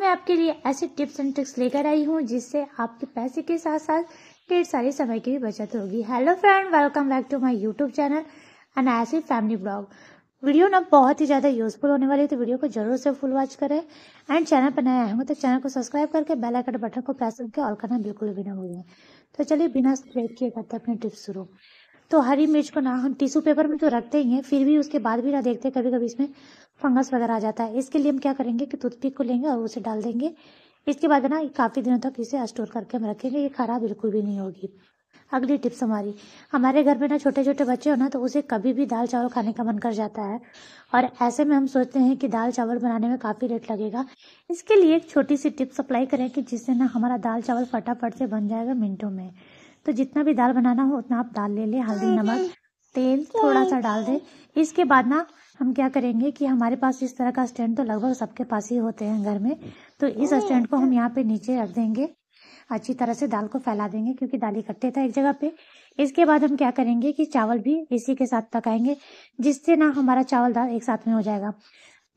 मैं आपके लिए ऐसे टिप्स एंड ट्रिक्स लेकर आई हूँ जिससे आपके पैसे के साथ साथ ढेर सारे समय की भी बचत होगी hello friend welcome back to my YouTube channel and ऐसे फैमिली ब्लॉग वीडियो ना बहुत ही ज़्यादा यूजफुल होने वाली है तो वीडियो को जरूर से फुल वॉच करें एंड चैनल पर नया होंगे तो चैनल को सब्सक्राइब करके बेल आइकन बटन को प्रेस करके ऑल करना बिल्कुल भी ना भूलें तो चलिए बिना स्प्रेड किए करते अपने टिप्स शुरू तो हरी मिर्च को ना हम टिश्यू पेपर में तो रखते ही हैं फिर भी उसके बाद भी ना देखते कभी कभी इसमें फंगस वगैरह आ जाता है इसके लिए हम क्या करेंगे कि टूथपिक को लेंगे और उसे डाल देंगे इसके बाद ना काफ़ी दिनों तक इसे स्टोर करके हम रखेंगे ये खराब बिल्कुल भी नहीं होगी अगली टिप्स हमारी हमारे घर में ना छोटे छोटे बच्चे हो ना तो उसे कभी भी दाल चावल खाने का मन कर जाता है और ऐसे में हम सोचते हैं कि दाल चावल बनाने में काफ़ी लेट लगेगा इसके लिए एक छोटी सी टिप्स अप्लाई करें कि जिससे ना हमारा दाल चावल फटाफट से बन जाएगा मिनटों में तो जितना भी दाल बनाना हो उतना आप दाल ले लें हल्दी नमक तेल थोड़ा सा डाल दें इसके बाद ना हम क्या करेंगे कि हमारे पास इस तरह का स्टैंड तो लगभग सबके पास ही होते हैं घर में तो इस स्टैंड को अच्छा। हम यहाँ पे नीचे रख देंगे अच्छी तरह से दाल को फैला देंगे क्योंकि दाल इकट्ठे था एक जगह पे इसके बाद हम क्या करेंगे कि चावल भी इसी के साथ पकाएंगे जिससे ना हमारा चावल दाल एक साथ में हो जाएगा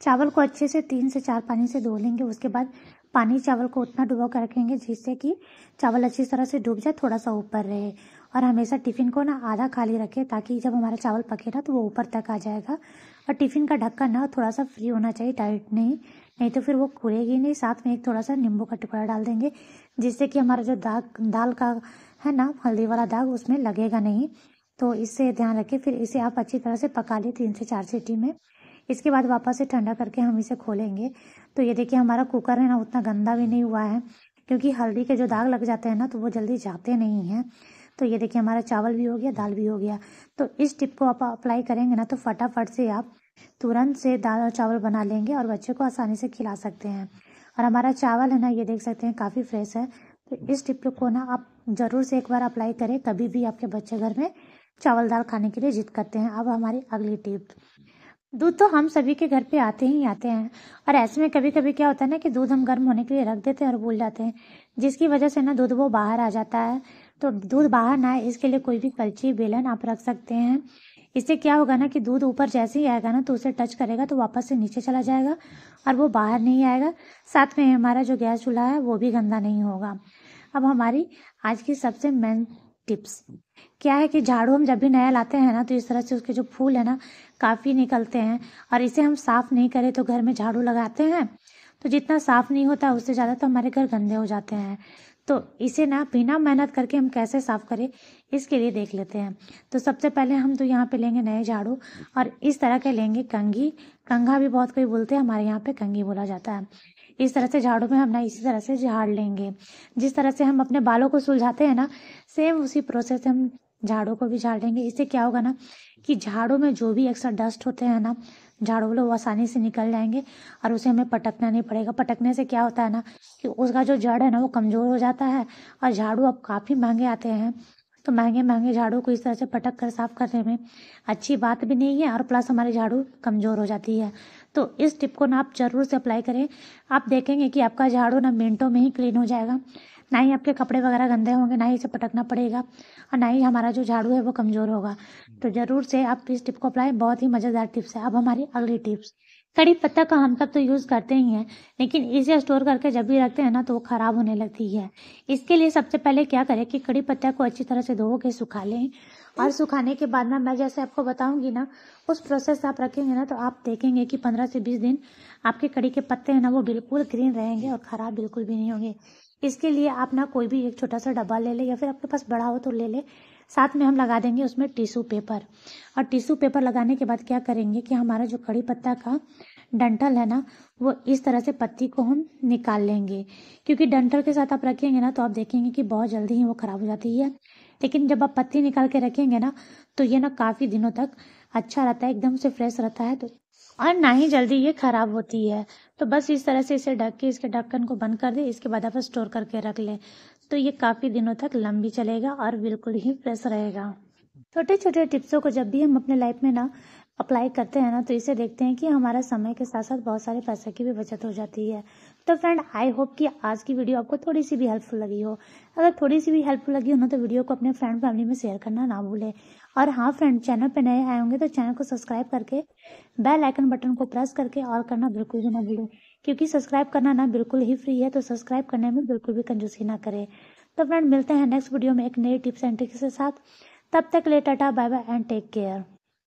चावल को अच्छे से तीन से चार पानी से धो लेंगे उसके बाद पानी चावल को उतना डुबो कर रखेंगे जिससे कि चावल अच्छी तरह से डूब जाए थोड़ा सा ऊपर रहे और हमेशा टिफ़िन को ना आधा खाली रखें ताकि जब हमारा चावल पके ना तो वो ऊपर तक आ जाएगा और टिफ़िन का ढक्कन ना थोड़ा सा फ्री होना चाहिए टाइट नहीं नहीं तो फिर वो खुलेगी नहीं साथ में एक थोड़ा सा नींबू का टुकड़ा डाल देंगे जिससे कि हमारा जो दाग दाल का है ना हल्दी वाला दाग उसमें लगेगा नहीं तो इससे ध्यान रखें फिर इसे आप अच्छी तरह से पका लें तीन से चार सीटी में इसके बाद वापस से ठंडा करके हम इसे खोलेंगे तो ये देखिए हमारा कुकर है ना उतना गंदा भी नहीं हुआ है क्योंकि हल्दी के जो दाग लग जाते हैं ना तो वो जल्दी जाते नहीं हैं तो ये देखिए हमारा चावल भी हो गया दाल भी हो गया तो इस टिप को आप अप्लाई करेंगे ना तो फटाफट से आप तुरंत से दाल और चावल बना लेंगे और बच्चे को आसानी से खिला सकते हैं और हमारा चावल है ना ये देख सकते हैं काफ़ी फ्रेश है तो इस टिप को ना आप ज़रूर से एक बार अप्लाई करें कभी भी आपके बच्चे घर में चावल दाल खाने के लिए जिद करते हैं अब हमारी अगली टिप दूध तो हम सभी के घर पे आते ही आते हैं और ऐसे में कभी कभी क्या होता है ना कि दूध हम गर्म होने के लिए रख देते हैं और भूल जाते हैं जिसकी वजह से ना दूध वो बाहर आ जाता है तो दूध बाहर ना आए इसके लिए कोई भी कलची बेलन आप रख सकते हैं इससे क्या होगा ना कि दूध ऊपर जैसे ही आएगा ना तो उसे टच करेगा तो वापस से नीचे चला जाएगा और वो बाहर नहीं आएगा साथ में हमारा जो गैस चूल्हा है वो भी गंदा नहीं होगा अब हमारी आज की सबसे मेन टिप्स क्या है कि झाड़ू हम जब भी नया लाते हैं ना तो इस तरह से उसके जो फूल है ना काफ़ी निकलते हैं और इसे हम साफ़ नहीं करें तो घर में झाड़ू लगाते हैं तो जितना साफ़ नहीं होता है उससे ज़्यादा तो हमारे घर गंदे हो जाते हैं तो इसे ना बिना मेहनत करके हम कैसे साफ़ करें इसके लिए देख लेते हैं तो सबसे पहले हम तो यहाँ पे लेंगे नए झाड़ू और इस तरह के लेंगे कंघी कंघा भी बहुत कोई बोलते हैं हमारे यहाँ पे कंघी बोला जाता है इस तरह से झाड़ू में हम ना इसी तरह से झाड़ लेंगे जिस तरह से हम अपने बालों को सुलझाते हैं ना सेम उसी प्रोसेस से हम झाड़ू को भी झाड़ लेंगे इससे क्या होगा ना कि झाड़ू में जो भी एक्स्ट्रा डस्ट होते हैं ना झाड़ू वाले वो आसानी से निकल जाएंगे और उसे हमें पटकना नहीं पड़ेगा पटकने से क्या होता है ना कि उसका जो जड़ है ना वो कमज़ोर हो जाता है और झाड़ू अब काफ़ी महंगे आते हैं तो महंगे महंगे झाड़ू को इस तरह से पटक कर साफ़ करने में अच्छी बात भी नहीं है और प्लस हमारी झाड़ू कमज़ोर हो जाती है तो इस टिप को ना आप ज़रूर से अप्लाई करें आप देखेंगे कि आपका झाड़ू ना मिनटों में ही क्लीन हो जाएगा ना ही आपके कपड़े वगैरह गंदे होंगे ना ही इसे पटकना पड़ेगा और ना ही हमारा जो झाड़ू है वो कमज़ोर होगा तो ज़रूर से आप इस टिप को अप्लाई बहुत ही मज़ेदार टिप्स है अब हमारी अगली टिप्स कड़ी पत्ता का हम सब तो यूज़ करते ही हैं लेकिन इसे स्टोर करके जब भी रखते हैं ना तो वो ख़राब होने लगती है इसके लिए सबसे पहले क्या करें कि कड़ी पत्ता को अच्छी तरह से धो के सुखा लें और सुखाने के बाद ना मैं जैसे आपको बताऊंगी ना उस प्रोसेस आप रखेंगे ना तो आप देखेंगे कि पंद्रह से बीस दिन आपके कड़ी के पत्ते हैं ना वो बिल्कुल ग्रीन रहेंगे और ख़राब बिल्कुल भी नहीं होंगे इसके लिए आप ना कोई भी एक छोटा सा डब्बा ले लें या फिर आपके पास बड़ा हो तो ले लें साथ में हम लगा देंगे उसमें टिशू पेपर और टिशू पेपर लगाने के बाद क्या करेंगे कि हमारा जो कड़ी पत्ता का डंठल है ना वो इस तरह से पत्ती को हम निकाल लेंगे क्योंकि डंठल के साथ आप रखेंगे ना तो आप देखेंगे कि बहुत जल्दी ही वो ख़राब हो जाती है लेकिन जब आप पत्ती निकाल के रखेंगे ना तो ये ना काफ़ी दिनों तक अच्छा रहता है एकदम से फ्रेश रहता है तो और ना ही जल्दी ये ख़राब होती है तो बस इस तरह से इसे ढक के इसके ढक्कन को बंद कर दे इसके बाद आप स्टोर करके रख लें तो ये काफ़ी दिनों तक लंबी चलेगा और बिल्कुल ही फ्रेश रहेगा छोटे छोटे टिप्सों को जब भी हम अपने लाइफ में ना अप्लाई करते हैं ना तो इसे देखते हैं कि हमारा समय के साथ साथ बहुत सारे पैसे की भी बचत हो जाती है तो फ्रेंड आई होप कि आज की वीडियो आपको थोड़ी सी भी हेल्पफुल लगी हो अगर थोड़ी सी भी हेल्पफुल लगी हो ना तो वीडियो को अपने फ्रेंड फैमिली में शेयर करना ना भूले और हाँ फ्रेंड चैनल पर नए आए होंगे तो चैनल को सब्सक्राइब करके बेल आइकन बटन को प्रेस करके और करना बिल्कुल भी ना भूलें क्योंकि सब्सक्राइब करना ना बिल्कुल ही फ्री है तो सब्सक्राइब करने में बिल्कुल भी कंजूसी ना करें तो फ्रेंड मिलते हैं नेक्स्ट वीडियो में एक नई टिप्स एंड ट्रिक्स के साथ तब तक ले tata bye bye and take care